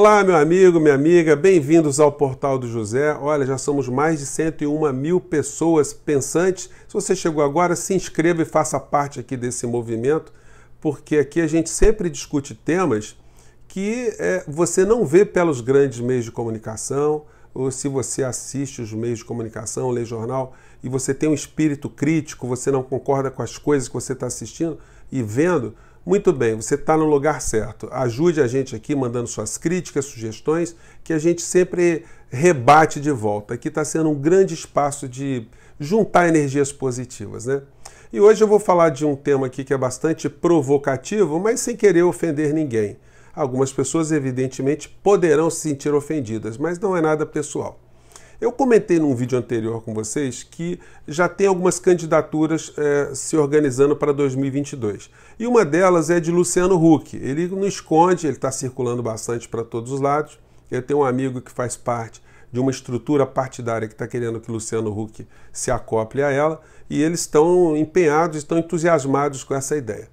Olá, meu amigo, minha amiga, bem-vindos ao Portal do José. Olha, já somos mais de 101 mil pessoas pensantes. Se você chegou agora, se inscreva e faça parte aqui desse movimento, porque aqui a gente sempre discute temas que é, você não vê pelos grandes meios de comunicação, ou se você assiste os meios de comunicação, lê jornal, e você tem um espírito crítico, você não concorda com as coisas que você está assistindo e vendo, muito bem, você está no lugar certo. Ajude a gente aqui mandando suas críticas, sugestões, que a gente sempre rebate de volta. Aqui está sendo um grande espaço de juntar energias positivas, né? E hoje eu vou falar de um tema aqui que é bastante provocativo, mas sem querer ofender ninguém. Algumas pessoas, evidentemente, poderão se sentir ofendidas, mas não é nada pessoal. Eu comentei num vídeo anterior com vocês que já tem algumas candidaturas é, se organizando para 2022. E uma delas é de Luciano Huck. Ele não esconde, ele está circulando bastante para todos os lados. Eu tenho um amigo que faz parte de uma estrutura partidária que está querendo que Luciano Huck se acople a ela, e eles estão empenhados, estão entusiasmados com essa ideia.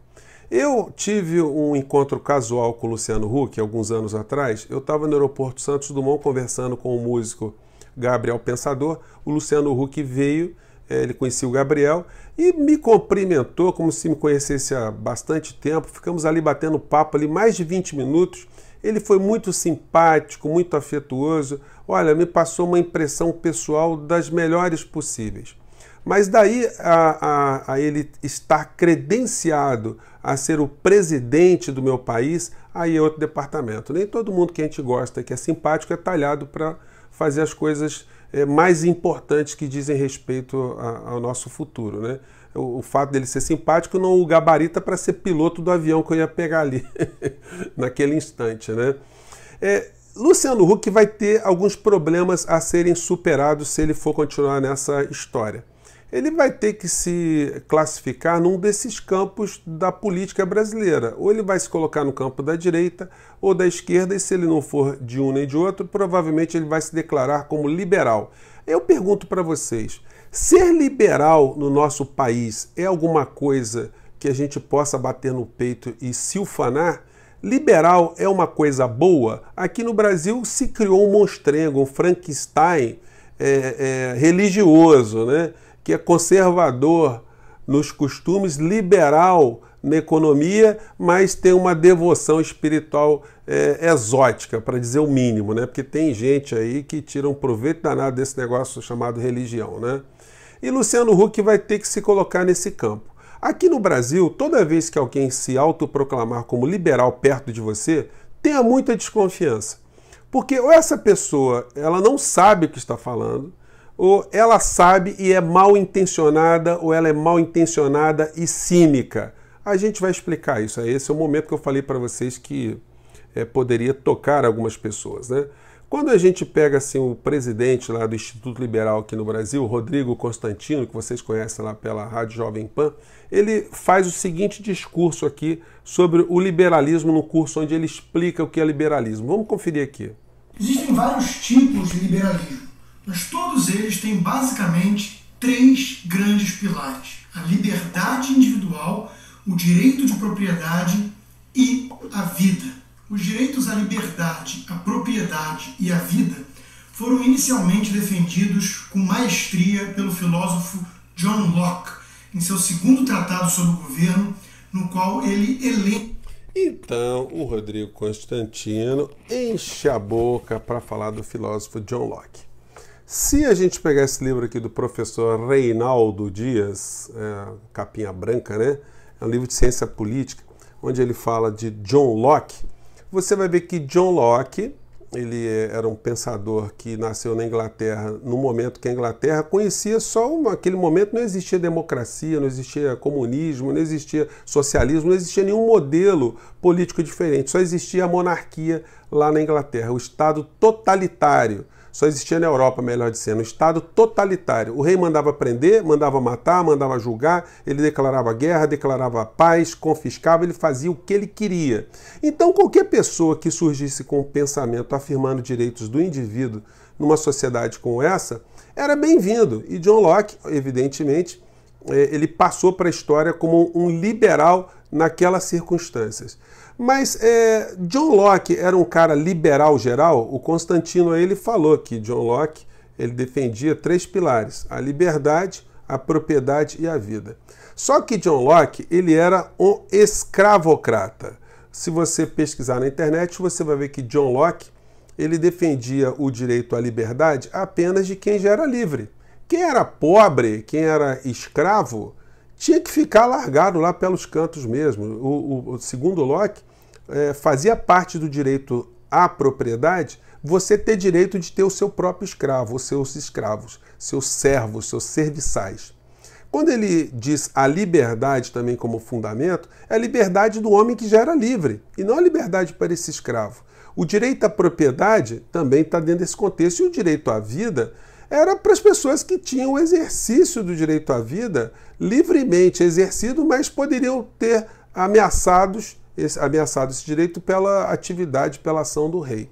Eu tive um encontro casual com o Luciano Huck alguns anos atrás. Eu estava no aeroporto Santos Dumont conversando com um músico Gabriel Pensador. O Luciano Huck veio, é, ele conhecia o Gabriel e me cumprimentou como se me conhecesse há bastante tempo. Ficamos ali batendo papo ali mais de 20 minutos. Ele foi muito simpático, muito afetuoso. Olha, me passou uma impressão pessoal das melhores possíveis. Mas daí a, a, a, ele estar credenciado a ser o presidente do meu país, aí é outro departamento. Nem todo mundo que a gente gosta, que é simpático, é talhado para fazer as coisas é, mais importantes que dizem respeito a, ao nosso futuro, né? O, o, fato dele ser simpático não o gabarita para ser piloto do avião que eu ia pegar ali naquele instante, né? É, Luciano Huck vai ter alguns problemas a serem superados se ele for continuar nessa história ele vai ter que se classificar num desses campos da política brasileira. Ou ele vai se colocar no campo da direita ou da esquerda, e se ele não for de um nem de outro, provavelmente ele vai se declarar como liberal. Eu pergunto para vocês: ser liberal no nosso país é alguma coisa que a gente possa bater no peito e se ufanar? Liberal é uma coisa boa? Aqui no Brasil se criou um monstrengo, um Frankenstein é, é, religioso, né? que é conservador nos costumes, liberal na economia, mas tem uma devoção espiritual é, exótica, para dizer o mínimo, né? Porque tem gente aí que tira um proveito danado desse negócio chamado religião, né? E Luciano Huck vai ter que se colocar nesse campo. Aqui no Brasil, toda vez que alguém se autoproclamar como liberal perto de você, tenha muita desconfiança. Porque ou essa pessoa ela não sabe o que está falando, ou ela sabe e é mal intencionada, ou ela é mal intencionada e cínica. A gente vai explicar isso. Esse é o momento que eu falei para vocês que é, poderia tocar algumas pessoas. Né? Quando a gente pega assim, o presidente lá do Instituto Liberal aqui no Brasil, Rodrigo Constantino, que vocês conhecem lá pela Rádio Jovem Pan, ele faz o seguinte discurso aqui sobre o liberalismo no curso onde ele explica o que é liberalismo. Vamos conferir aqui. Existem vários tipos de liberalismo. Mas todos eles têm basicamente três grandes pilares: a liberdade individual, o direito de propriedade e a vida. Os direitos à liberdade, à propriedade e à vida foram inicialmente defendidos com maestria pelo filósofo John Locke em seu segundo tratado sobre o governo, no qual ele elenca então, o Rodrigo Constantino enche a boca para falar do filósofo John Locke. Se a gente pegar esse livro aqui do professor Reinaldo Dias, é, capinha branca, né? É um livro de ciência política, onde ele fala de John Locke. Você vai ver que John Locke, ele é, era um pensador que nasceu na Inglaterra no momento que a Inglaterra conhecia só uma, aquele momento não existia democracia, não existia comunismo, não existia socialismo, não existia nenhum modelo político diferente, só existia a monarquia lá na Inglaterra, o estado totalitário só existia na Europa, melhor dizendo, um Estado totalitário. O rei mandava prender, mandava matar, mandava julgar, ele declarava guerra, declarava paz, confiscava, ele fazia o que ele queria. Então, qualquer pessoa que surgisse com um pensamento afirmando direitos do indivíduo numa sociedade como essa era bem-vindo. E John Locke, evidentemente, eh, ele passou para a história como um liberal naquelas circunstâncias. Mas é, John Locke era um cara liberal geral. O Constantino ele falou que John Locke ele defendia três pilares: a liberdade, a propriedade e a vida. Só que John Locke ele era um escravocrata. Se você pesquisar na internet, você vai ver que John Locke ele defendia o direito à liberdade apenas de quem já era livre. Quem era pobre, quem era escravo, tinha que ficar largado lá pelos cantos mesmo. O, o, o segundo Locke é, fazia parte do direito à propriedade você ter direito de ter o seu próprio escravo, os seus escravos, seus servos, seus serviçais. Quando ele diz a liberdade também como fundamento, é a liberdade do homem que já era livre, e não a liberdade para esse escravo. O direito à propriedade também está dentro desse contexto, e o direito à vida era para as pessoas que tinham o exercício do direito à vida livremente exercido, mas poderiam ter ameaçados esse, ameaçado esse direito pela atividade, pela ação do rei.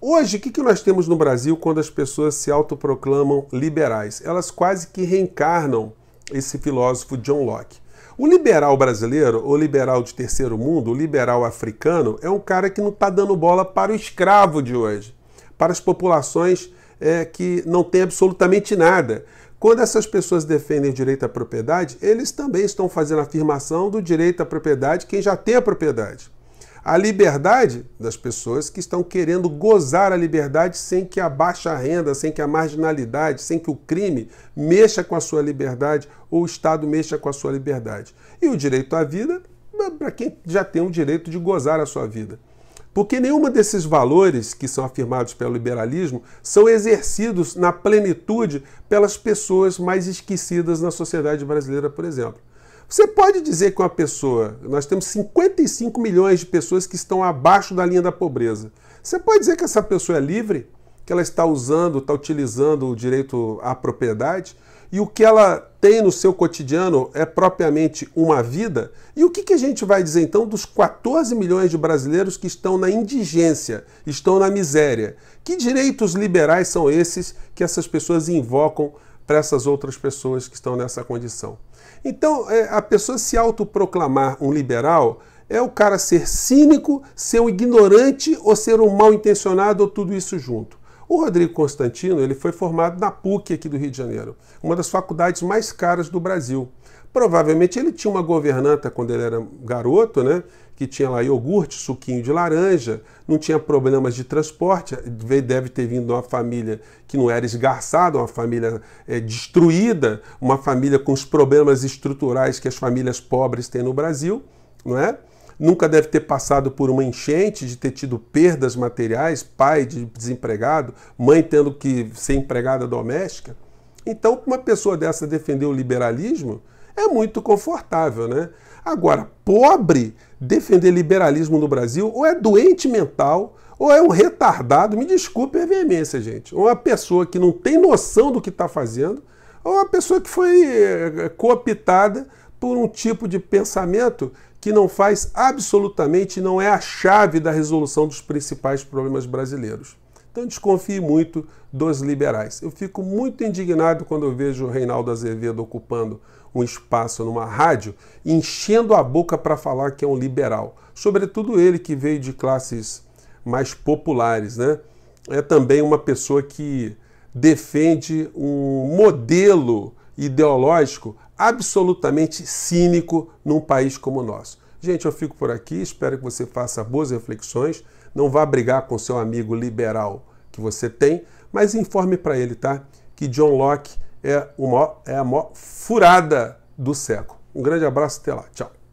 Hoje, o que, que nós temos no Brasil quando as pessoas se autoproclamam liberais? Elas quase que reencarnam esse filósofo John Locke. O liberal brasileiro, o liberal de terceiro mundo, o liberal africano, é um cara que não está dando bola para o escravo de hoje, para as populações é, que não tem absolutamente nada. Quando essas pessoas defendem o direito à propriedade, eles também estão fazendo a afirmação do direito à propriedade quem já tem a propriedade. A liberdade das pessoas que estão querendo gozar a liberdade sem que a baixa renda, sem que a marginalidade, sem que o crime mexa com a sua liberdade ou o Estado mexa com a sua liberdade. E o direito à vida, é, para quem já tem o direito de gozar a sua vida porque nenhuma desses valores que são afirmados pelo liberalismo são exercidos na plenitude pelas pessoas mais esquecidas na sociedade brasileira, por exemplo. Você pode dizer que uma pessoa, nós temos 55 milhões de pessoas que estão abaixo da linha da pobreza. Você pode dizer que essa pessoa é livre, que ela está usando, está utilizando o direito à propriedade? e o que ela tem no seu cotidiano é propriamente uma vida? E o que, que a gente vai dizer então dos 14 milhões de brasileiros que estão na indigência, estão na miséria? Que direitos liberais são esses que essas pessoas invocam para essas outras pessoas que estão nessa condição? Então, é, a pessoa se autoproclamar um liberal é o cara ser cínico, ser um ignorante ou ser um mal intencionado ou tudo isso junto. O Rodrigo Constantino ele foi formado na PUC aqui do Rio de Janeiro, uma das faculdades mais caras do Brasil. Provavelmente ele tinha uma governanta quando ele era garoto, né? Que tinha lá iogurte, suquinho de laranja, não tinha problemas de transporte, deve ter vindo de uma família que não era esgarçada, uma família é, destruída, uma família com os problemas estruturais que as famílias pobres têm no Brasil, não é? nunca deve ter passado por uma enchente, de ter tido perdas materiais, pai de desempregado, mãe tendo que ser empregada doméstica. Então, uma pessoa dessa defender o liberalismo é muito confortável, né? Agora, pobre defender liberalismo no Brasil ou é doente mental ou é um retardado, me desculpe a veemência, gente, ou uma pessoa que não tem noção do que está fazendo, ou uma pessoa que foi eh, cooptada por um tipo de pensamento que não faz absolutamente, não é a chave da resolução dos principais problemas brasileiros. Então desconfie muito dos liberais. Eu fico muito indignado quando eu vejo o Reinaldo Azevedo ocupando um espaço numa rádio, enchendo a boca para falar que é um liberal. Sobretudo ele que veio de classes mais populares, né? É também uma pessoa que defende um modelo ideológico absolutamente cínico num país como o nosso. Gente, eu fico por aqui, espero que você faça boas reflexões, não vá brigar com seu amigo liberal que você tem, mas informe para ele, tá? Que John Locke é, é a maior furada do século. Um grande abraço, até lá. Tchau.